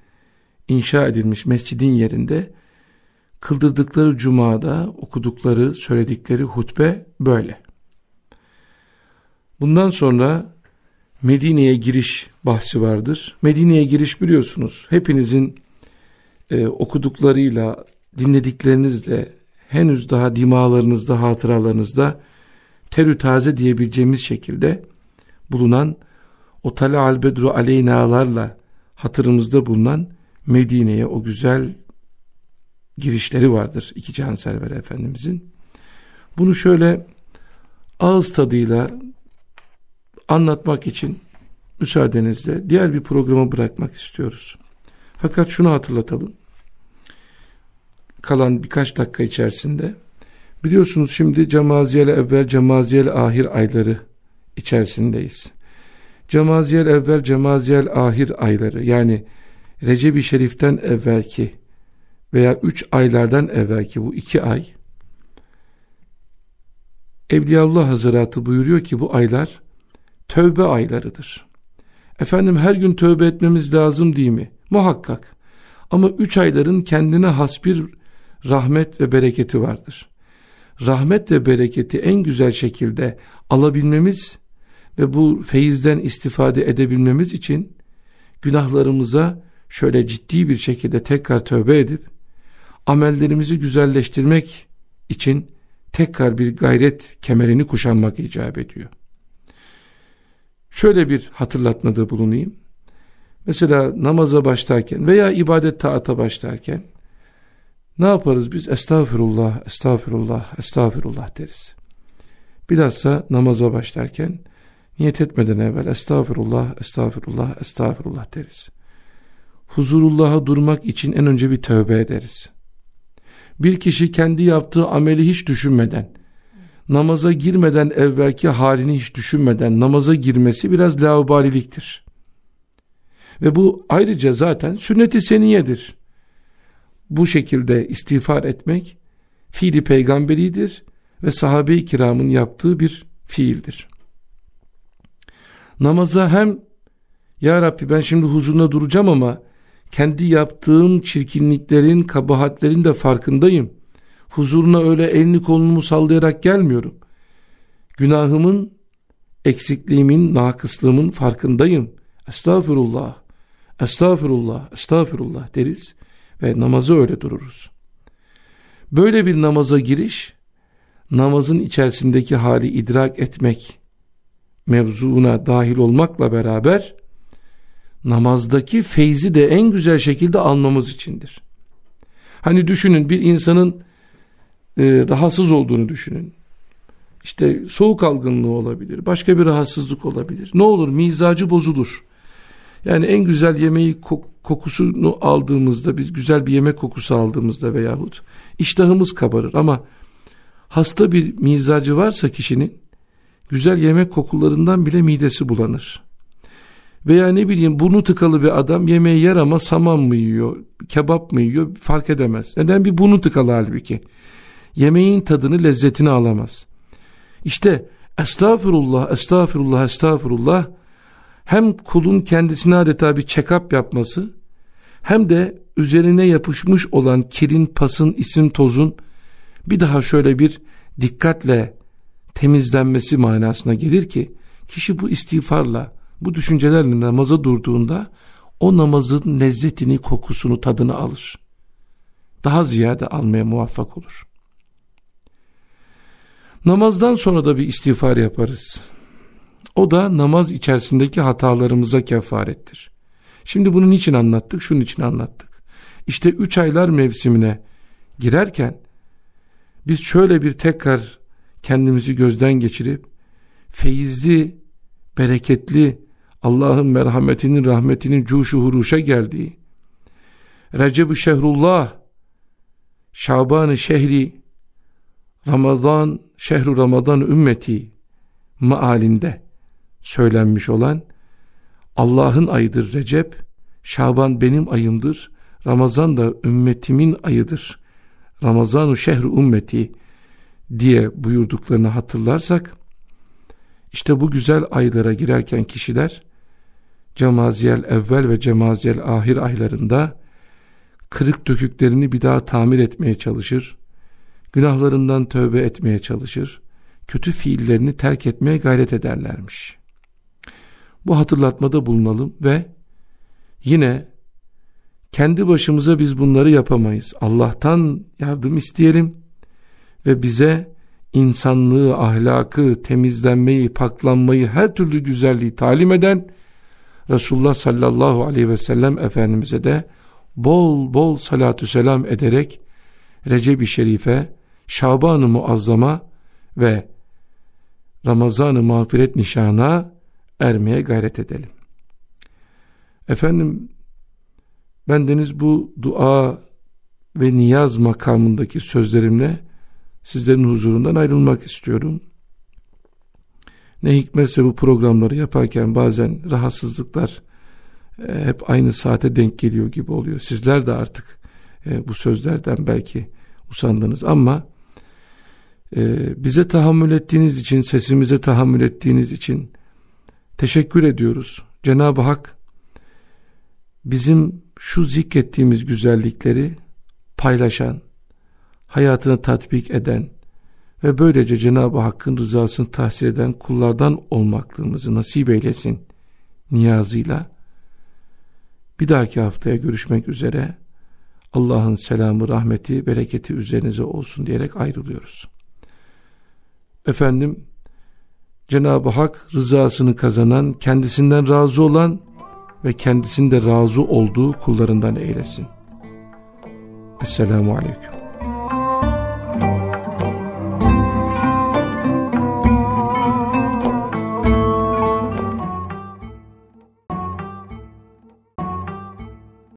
inşa edilmiş mescidin yerinde kıldırdıkları cumada okudukları, söyledikleri hutbe böyle. Bundan sonra Medine'ye giriş bahsi vardır. Medine'ye giriş biliyorsunuz hepinizin e, okuduklarıyla, dinlediklerinizle henüz daha dimalarınızda, hatıralarınızda terü taze diyebileceğimiz şekilde bulunan o tala albedru aleynalarla hatırımızda bulunan Medine'ye o güzel girişleri vardır iki can server efendimizin. Bunu şöyle ağız tadıyla anlatmak için müsaadenizle diğer bir programı bırakmak istiyoruz. Fakat şunu hatırlatalım. Kalan birkaç dakika içerisinde biliyorsunuz şimdi Cemaziyel evvel Cemaziyel ahir ayları içerisindeyiz. Cemaziyel evvel Cemaziyel ahir ayları yani Recep-i Şerif'ten evvelki veya üç aylardan evvelki bu iki ay Evliyaullah Hazretleri buyuruyor ki bu aylar tövbe aylarıdır. Efendim her gün tövbe etmemiz lazım değil mi? Muhakkak. Ama üç ayların kendine has bir rahmet ve bereketi vardır. Rahmet ve bereketi en güzel şekilde alabilmemiz ve bu feyizden istifade edebilmemiz için günahlarımıza şöyle ciddi bir şekilde tekrar tövbe edip amellerimizi güzelleştirmek için tekrar bir gayret kemerini kuşanmak icap ediyor şöyle bir hatırlatmada bulunayım. Mesela namaza başlarken veya ibadet taata başlarken ne yaparız biz? Estağfirullah, estağfirullah, estağfirullah deriz. Bilhassa namaza başlarken niyet etmeden evvel estağfirullah, estağfirullah, estağfirullah deriz. Huzurullah'a durmak için en önce bir tövbe ederiz. Bir kişi kendi yaptığı ameli hiç düşünmeden namaza girmeden evvelki halini hiç düşünmeden namaza girmesi biraz laubaliliktir. Ve bu ayrıca zaten sünneti seniyedir. Bu şekilde istiğfar etmek fiili peygamberidir ve sahabe-i kiramın yaptığı bir fiildir. Namaza hem Ya Rabbi ben şimdi huzuruna duracağım ama kendi yaptığım çirkinliklerin, kabahatlerin de farkındayım.'' Huzuruna öyle elini kolumu sallayarak gelmiyorum. Günahımın, eksikliğimin, nakıslığımın farkındayım. Estağfirullah, estağfirullah, estağfirullah deriz ve namazı öyle dururuz. Böyle bir namaza giriş, namazın içerisindeki hali idrak etmek, mevzuuna dahil olmakla beraber namazdaki feyzi de en güzel şekilde almamız içindir. Hani düşünün bir insanın e, rahatsız olduğunu düşünün. İşte soğuk algınlığı olabilir, başka bir rahatsızlık olabilir. Ne olur mizacı bozulur. Yani en güzel yemeği kokusunu aldığımızda, biz güzel bir yemek kokusu aldığımızda veyahut iştahımız kabarır ama hasta bir mizacı varsa kişinin güzel yemek kokularından bile midesi bulanır. Veya ne bileyim burnu tıkalı bir adam yemeği yer ama saman mı yiyor, kebap mı yiyor fark edemez. Neden bir burnu tıkalı halbuki yemeğin tadını lezzetini alamaz. İşte estağfurullah, estağfurullah, estağfurullah hem kulun kendisine adeta bir check-up yapması hem de üzerine yapışmış olan kirin, pasın, isim, tozun bir daha şöyle bir dikkatle temizlenmesi manasına gelir ki kişi bu istiğfarla bu düşüncelerle namaza durduğunda o namazın lezzetini, kokusunu, tadını alır. Daha ziyade almaya muvaffak olur.'' Namazdan sonra da bir istiğfar yaparız. O da namaz içerisindeki hatalarımıza kefarettir. Şimdi bunu niçin anlattık? Şunun için anlattık. İşte üç aylar mevsimine girerken biz şöyle bir tekrar kendimizi gözden geçirip feyizli, bereketli Allah'ın merhametinin rahmetinin cuşu huruşa geldiği Recep-i Şehrullah Şaban-ı Şehri Ramazan, şehru Ramazan ümmeti maalinde söylenmiş olan Allah'ın ayıdır Recep, Şaban benim ayımdır, Ramazan da ümmetimin ayıdır. Ramazanu şehru ümmeti diye buyurduklarını hatırlarsak, işte bu güzel aylara girerken kişiler, Cemaziyel evvel ve Cemaziyel ahir aylarında kırık döküklerini bir daha tamir etmeye çalışır günahlarından tövbe etmeye çalışır, kötü fiillerini terk etmeye gayret ederlermiş. Bu hatırlatmada bulunalım ve yine kendi başımıza biz bunları yapamayız. Allah'tan yardım isteyelim ve bize insanlığı, ahlakı, temizlenmeyi, paklanmayı, her türlü güzelliği talim eden Resulullah sallallahu aleyhi ve sellem Efendimiz'e de bol bol salatü selam ederek Recep-i Şerif'e Şaban-ı Muazzama ve Ramazan-ı Mağfiret nişana ermeye gayret edelim. Efendim bendeniz bu dua ve niyaz makamındaki sözlerimle sizlerin huzurundan ayrılmak istiyorum. Ne hikmetse bu programları yaparken bazen rahatsızlıklar e, hep aynı saate denk geliyor gibi oluyor. Sizler de artık e, bu sözlerden belki usandınız ama ee, bize tahammül ettiğiniz için, sesimize tahammül ettiğiniz için teşekkür ediyoruz. Cenab-ı Hak bizim şu zikrettiğimiz güzellikleri paylaşan, hayatını tatbik eden ve böylece Cenab-ı Hakk'ın rızasını tahsil eden kullardan olmaklığımızı nasip eylesin niyazıyla. Bir dahaki haftaya görüşmek üzere. Allah'ın selamı, rahmeti, bereketi üzerinize olsun diyerek ayrılıyoruz efendim Cenab-ı Hak rızasını kazanan, kendisinden razı olan ve kendisinde razı olduğu kullarından eylesin. Esselamu Aleyküm.